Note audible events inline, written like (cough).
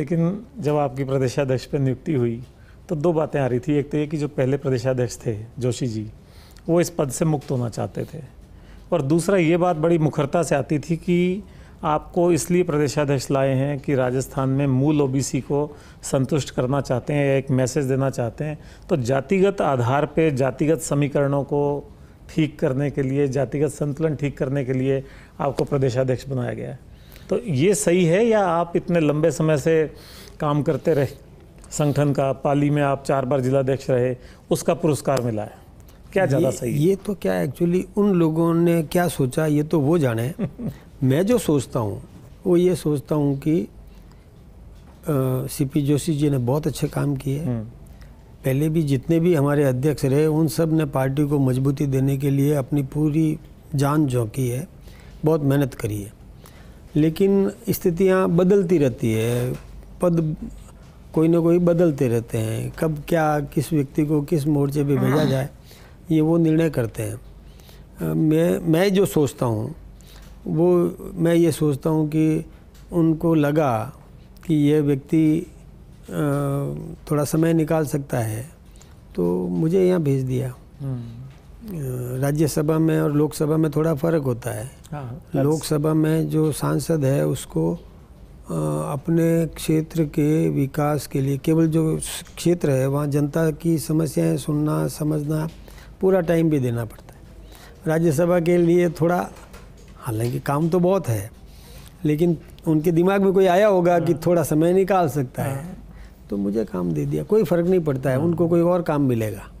लेकिन जब आपकी प्रदेशाध्यक्ष पर नियुक्ति हुई तो दो बातें आ रही थी एक तो ये कि जो पहले प्रदेशाध्यक्ष थे जोशी जी वो इस पद से मुक्त होना चाहते थे और दूसरा ये बात बड़ी मुखरता से आती थी कि आपको इसलिए प्रदेशाध्यक्ष लाए हैं कि राजस्थान में मूल ओबीसी को संतुष्ट करना चाहते हैं या एक मैसेज देना चाहते हैं तो जातिगत आधार पर जातिगत समीकरणों को ठीक करने के लिए जातिगत संतुलन ठीक करने के लिए आपको प्रदेशाध्यक्ष बनाया गया है तो ये सही है या आप इतने लंबे समय से काम करते रहे संगठन का पाली में आप चार बार जिलाध्यक्ष रहे उसका पुरस्कार मिला है क्या ज़्यादा सही ये तो क्या एक्चुअली उन लोगों ने क्या सोचा ये तो वो जाने (laughs) मैं जो सोचता हूँ वो ये सोचता हूँ कि सीपी जोशी जी ने बहुत अच्छे काम किए हम्म। पहले भी जितने भी हमारे अध्यक्ष रहे उन सब ने पार्टी को मजबूती देने के लिए अपनी पूरी जान झोंकी है बहुत मेहनत करी है लेकिन स्थितियाँ बदलती रहती है पद कोई ना कोई बदलते रहते हैं कब क्या किस व्यक्ति को किस मोर्चे पे भेजा हाँ। जाए ये वो निर्णय करते हैं मैं मैं जो सोचता हूँ वो मैं ये सोचता हूँ कि उनको लगा कि यह व्यक्ति थोड़ा समय निकाल सकता है तो मुझे यहाँ भेज दिया हम्म। राज्यसभा में और लोकसभा में थोड़ा फ़र्क होता है हाँ, लोकसभा में जो सांसद है उसको अपने क्षेत्र के विकास के लिए केवल जो क्षेत्र है वहाँ जनता की समस्याएं सुनना समझना पूरा टाइम भी देना पड़ता है राज्यसभा के लिए थोड़ा हालांकि काम तो बहुत है लेकिन उनके दिमाग में कोई आया होगा कि हाँ। थोड़ा समय निकाल सकता है हाँ। तो मुझे काम दे दिया कोई फ़र्क नहीं पड़ता है हाँ। उनको कोई और काम मिलेगा